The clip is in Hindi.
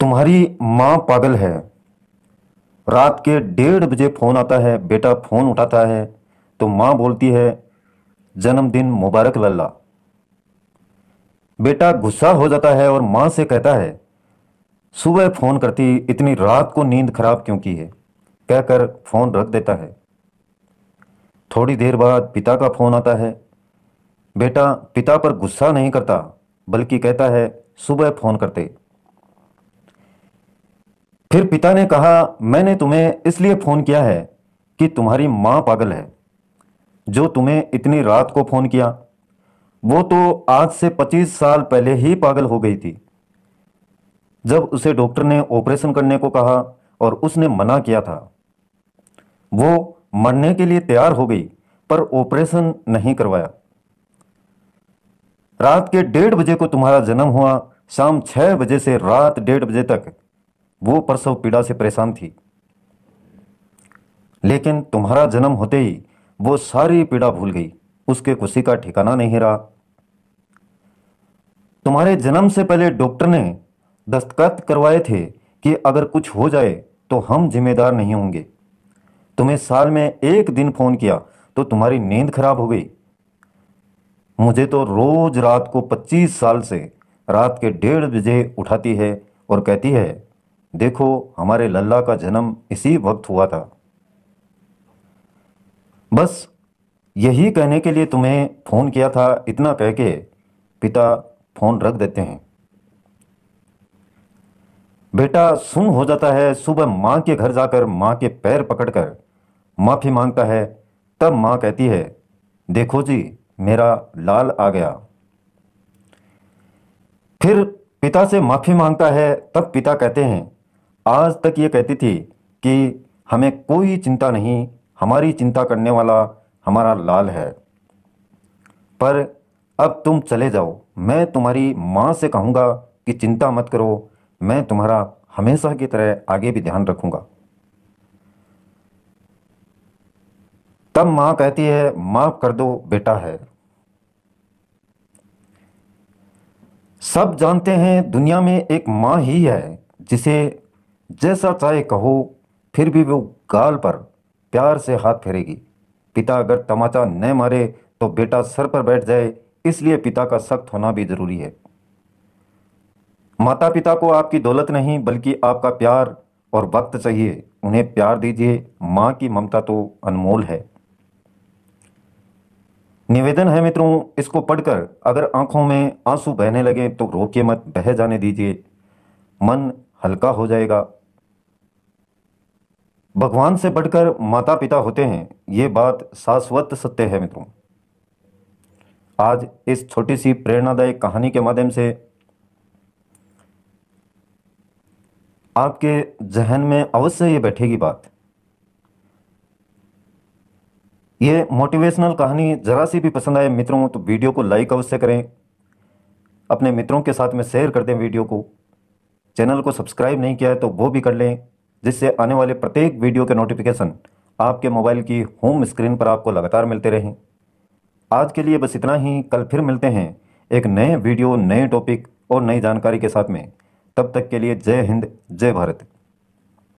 तुम्हारी माँ पागल है रात के डेढ़ बजे फ़ोन आता है बेटा फ़ोन उठाता है तो माँ बोलती है जन्मदिन मुबारक लल्ला बेटा गुस्सा हो जाता है और माँ से कहता है सुबह फ़ोन करती इतनी रात को नींद खराब क्यों की है कहकर फ़ोन रख देता है थोड़ी देर बाद पिता का फ़ोन आता है बेटा पिता पर गुस्सा नहीं करता बल्कि कहता है सुबह फ़ोन करते फिर पिता ने कहा मैंने तुम्हें इसलिए फ़ोन किया है कि तुम्हारी माँ पागल है जो तुम्हें इतनी रात को फ़ोन किया वो तो आज से पच्चीस साल पहले ही पागल हो गई थी जब उसे डॉक्टर ने ऑपरेशन करने को कहा और उसने मना किया था वो मरने के लिए तैयार हो गई पर ऑपरेशन नहीं करवाया रात के डेढ़ बजे को तुम्हारा जन्म हुआ शाम छः बजे से रात डेढ़ बजे तक वो प्रसव पीड़ा से परेशान थी लेकिन तुम्हारा जन्म होते ही वो सारी पीड़ा भूल गई उसके खुशी का ठिकाना नहीं रहा तुम्हारे जन्म से पहले डॉक्टर ने दस्तखत करवाए थे कि अगर कुछ हो जाए तो हम जिम्मेदार नहीं होंगे तुम्हें साल में एक दिन फोन किया तो तुम्हारी नींद खराब हो गई मुझे तो रोज रात को 25 साल से रात के डेढ़ बजे उठाती है और कहती है देखो हमारे लल्ला का जन्म इसी वक्त हुआ था बस यही कहने के लिए तुम्हें फ़ोन किया था इतना कह के पिता फ़ोन रख देते हैं बेटा सुन हो जाता है सुबह माँ के घर जाकर माँ के पैर पकड़कर माफ़ी मांगता है तब माँ कहती है देखो जी मेरा लाल आ गया फिर पिता से माफ़ी मांगता है तब पिता कहते हैं आज तक ये कहती थी कि हमें कोई चिंता नहीं हमारी चिंता करने वाला हमारा लाल है पर अब तुम चले जाओ मैं तुम्हारी माँ से कहूँगा कि चिंता मत करो मैं तुम्हारा हमेशा की तरह आगे भी ध्यान रखूँगा तब माँ कहती है माफ कर दो बेटा है सब जानते हैं दुनिया में एक माँ ही है जिसे जैसा चाहे कहो फिर भी वो गाल पर प्यार से हाथ फेरेगी पिता अगर तमाचा न मारे तो बेटा सर पर बैठ जाए इसलिए पिता का सख्त होना भी जरूरी है माता पिता को आपकी दौलत नहीं बल्कि आपका प्यार और वक्त चाहिए उन्हें प्यार दीजिए मां की ममता तो अनमोल है निवेदन है मित्रों इसको पढ़कर अगर आंखों में आंसू बहने लगे तो रोके मत बह जाने दीजिए मन हल्का हो जाएगा भगवान से बढ़कर माता पिता होते हैं ये बात शाश्वत सत्य है मित्रों आज इस छोटी सी प्रेरणादायक कहानी के माध्यम से आपके जहन में अवश्य ये बैठेगी बात ये मोटिवेशनल कहानी जरा सी भी पसंद आए मित्रों तो वीडियो को लाइक अवश्य करें अपने मित्रों के साथ में शेयर कर दें वीडियो को चैनल को सब्सक्राइब नहीं किया है तो वो भी कर लें जिससे आने वाले प्रत्येक वीडियो के नोटिफिकेशन आपके मोबाइल की होम स्क्रीन पर आपको लगातार मिलते रहें आज के लिए बस इतना ही कल फिर मिलते हैं एक नए वीडियो नए टॉपिक और नई जानकारी के साथ में तब तक के लिए जय हिंद जय भारत